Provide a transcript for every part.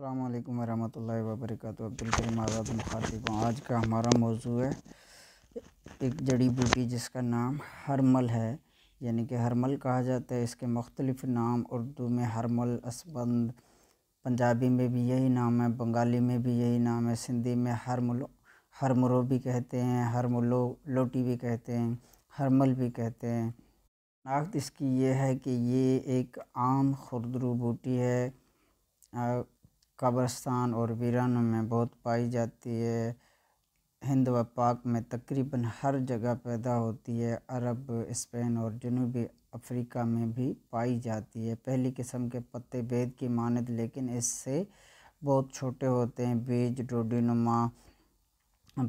अल्लाम वरहमल अब्दुल करीम आज़ाद मुखातिब आज का हमारा मौजू है एक जड़ी बूटी जिसका नाम हरमल है यानी कि हरमल कहा जाता है इसके मुख्तलिफ़ नाम उर्दू में हरमल असबंद पंजाबी में भी यही नाम है बंगाली में भी यही नाम है सिंधी में हरमलो हरमरो भी कहते हैं हरमलो लोटी भी कहते हैं हरमल भी कहते हैं नाख्त इसकी ये है कि ये एक आम खुरदरू बूटी है कब्रस्तान और वीरानों में बहुत पाई जाती है हिंद व पाक में तकरीबन हर जगह पैदा होती है अरब स्पेन और जनूबी अफ्रीका में भी पाई जाती है पहली किस्म के पत्ते बेद की मानद लेकिन इससे बहुत छोटे होते हैं बीज डोडिनुमा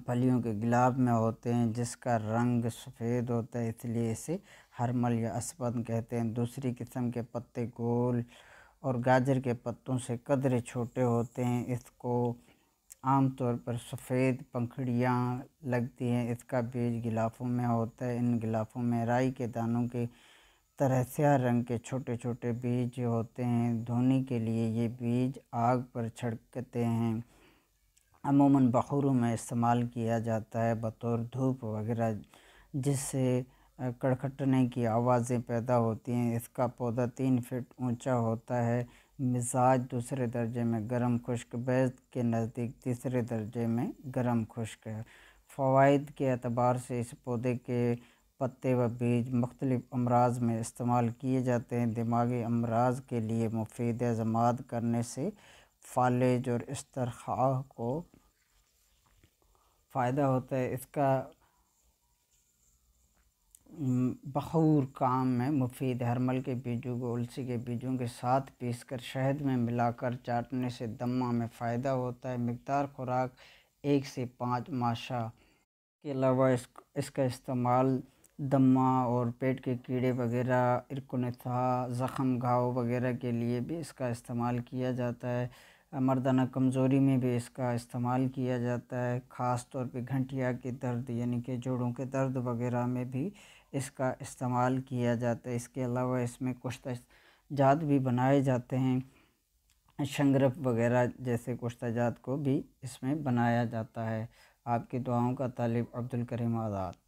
फलियों के गिलाब में होते हैं जिसका रंग सफ़ेद होता है इसलिए इसे हरमल या अस्पद कहते हैं दूसरी किस्म के पत्ते गोल और गाजर के पत्तों से कदरे छोटे होते हैं इसको आमतौर पर सफ़ेद पंखड़ियाँ लगती हैं इसका बीज गिलाफ़ों में होता है इन गिलाफ़ों में राई के दानों के तरह स्याह रंग के छोटे छोटे बीज होते हैं धोने के लिए ये बीज आग पर छड़कते हैं अमूमन बखूरों में इस्तेमाल किया जाता है बतौर धूप वगैरह जिससे कड़खटने की आवाज़ें पैदा होती हैं इसका पौधा तीन फीट ऊंचा होता है मिजाज दूसरे दर्जे में गर्म खुश्क बैज के नज़दीक तीसरे दर्जे में गर्म खुश्क है फ़वाद के अतबार से इस पौधे के पत्ते व बीज मुख्तलिफ़ अमराज में इस्तेमाल किए जाते हैं दिमागी अमराज के लिए मुफीद जमात करने से फालेज और तरह को फ़ायदा होता है इसका बखूर काम में मुफीद हरमल के बीजों को उलसी के बीजों के साथ पीसकर शहद में मिलाकर चाटने से दमा में फ़ायदा होता है मकदार खुराक एक से पाँच माशा के अलावा इस, इसका इस्तेमाल दमा और पेट के कीड़े वगैरह इरकुनथा ज़ख़म घाव वगैरह के लिए भी इसका इस्तेमाल किया जाता है मर्दाना कमज़ोरी में भी इसका इस्तेमाल किया जाता है ख़ास तौर पे घंटिया के दर्द यानी कि जोड़ों के दर्द वगैरह में भी इसका इस्तेमाल किया जाता है इसके अलावा इसमें कुछ जात भी बनाए जाते हैं शंगरफ वगैरह जैसे कुश्ताजात को भी इसमें बनाया जाता है आपकी दुआओं का तालिब अब्दुल करीम आज़ाद